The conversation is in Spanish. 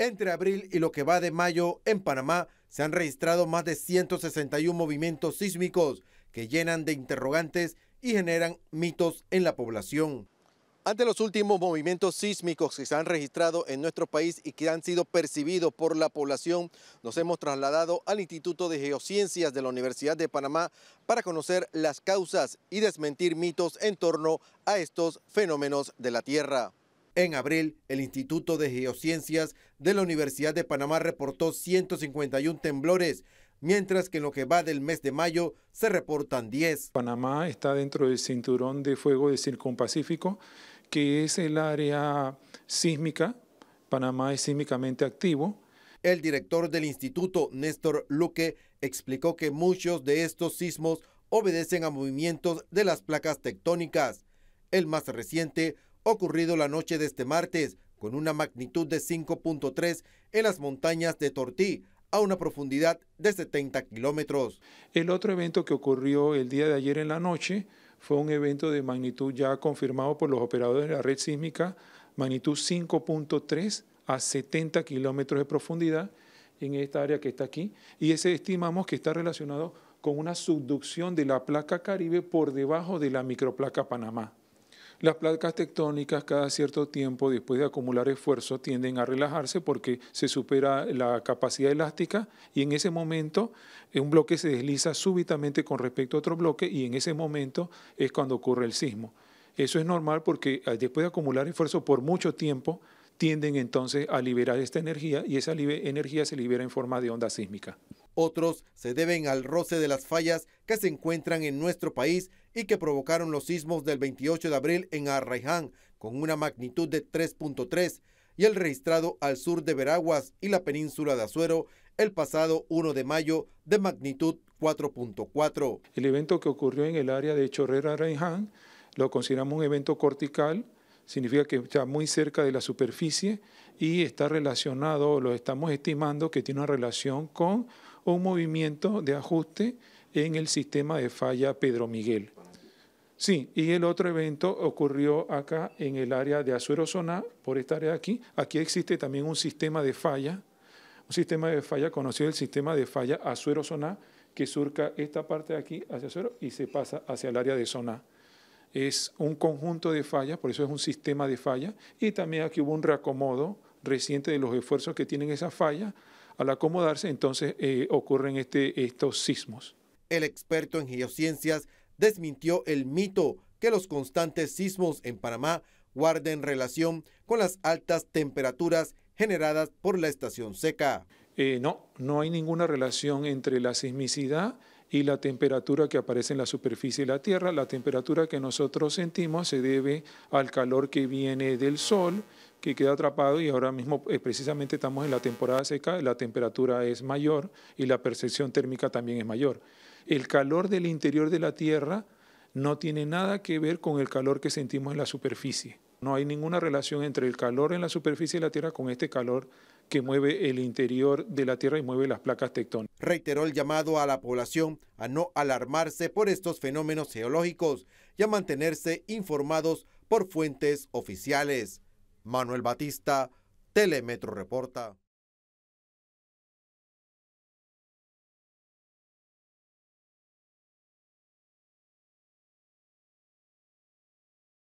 Entre abril y lo que va de mayo, en Panamá se han registrado más de 161 movimientos sísmicos que llenan de interrogantes y generan mitos en la población. Ante los últimos movimientos sísmicos que se han registrado en nuestro país y que han sido percibidos por la población, nos hemos trasladado al Instituto de Geociencias de la Universidad de Panamá para conocer las causas y desmentir mitos en torno a estos fenómenos de la Tierra. En abril, el Instituto de Geociencias de la Universidad de Panamá reportó 151 temblores, mientras que en lo que va del mes de mayo se reportan 10. Panamá está dentro del cinturón de fuego de Circumpacífico, que es el área sísmica. Panamá es sísmicamente activo. El director del instituto, Néstor Luque, explicó que muchos de estos sismos obedecen a movimientos de las placas tectónicas. El más reciente ocurrido la noche de este martes, con una magnitud de 5.3 en las montañas de Tortí, a una profundidad de 70 kilómetros. El otro evento que ocurrió el día de ayer en la noche fue un evento de magnitud ya confirmado por los operadores de la red sísmica, magnitud 5.3 a 70 kilómetros de profundidad en esta área que está aquí, y ese estimamos que está relacionado con una subducción de la placa Caribe por debajo de la microplaca Panamá. Las placas tectónicas cada cierto tiempo, después de acumular esfuerzo, tienden a relajarse porque se supera la capacidad elástica y en ese momento un bloque se desliza súbitamente con respecto a otro bloque y en ese momento es cuando ocurre el sismo. Eso es normal porque ah, después de acumular esfuerzo por mucho tiempo, tienden entonces a liberar esta energía y esa energía se libera en forma de onda sísmica. Otros se deben al roce de las fallas que se encuentran en nuestro país y que provocaron los sismos del 28 de abril en Arraiján con una magnitud de 3.3 y el registrado al sur de Veraguas y la península de Azuero el pasado 1 de mayo de magnitud 4.4. El evento que ocurrió en el área de Chorrera Arraiján lo consideramos un evento cortical, significa que está muy cerca de la superficie y está relacionado, lo estamos estimando, que tiene una relación con un movimiento de ajuste en el sistema de falla Pedro Miguel. Sí, y el otro evento ocurrió acá en el área de Azuero-Zona, por esta área aquí. Aquí existe también un sistema de falla, un sistema de falla conocido el sistema de falla Azuero-Zona, que surca esta parte de aquí hacia Azuero y se pasa hacia el área de Zona. Es un conjunto de fallas, por eso es un sistema de falla, y también aquí hubo un reacomodo reciente de los esfuerzos que tienen esas fallas. Al acomodarse, entonces eh, ocurren este, estos sismos. El experto en geociencias desmintió el mito que los constantes sismos en Panamá guarden relación con las altas temperaturas generadas por la estación seca. Eh, no, no hay ninguna relación entre la sismicidad y la temperatura que aparece en la superficie de la Tierra. La temperatura que nosotros sentimos se debe al calor que viene del Sol que queda atrapado y ahora mismo eh, precisamente estamos en la temporada seca, la temperatura es mayor y la percepción térmica también es mayor. El calor del interior de la Tierra no tiene nada que ver con el calor que sentimos en la superficie. No hay ninguna relación entre el calor en la superficie de la Tierra con este calor que mueve el interior de la Tierra y mueve las placas tectónicas. Reiteró el llamado a la población a no alarmarse por estos fenómenos geológicos y a mantenerse informados por fuentes oficiales. Manuel Batista, Telemetro Reporta.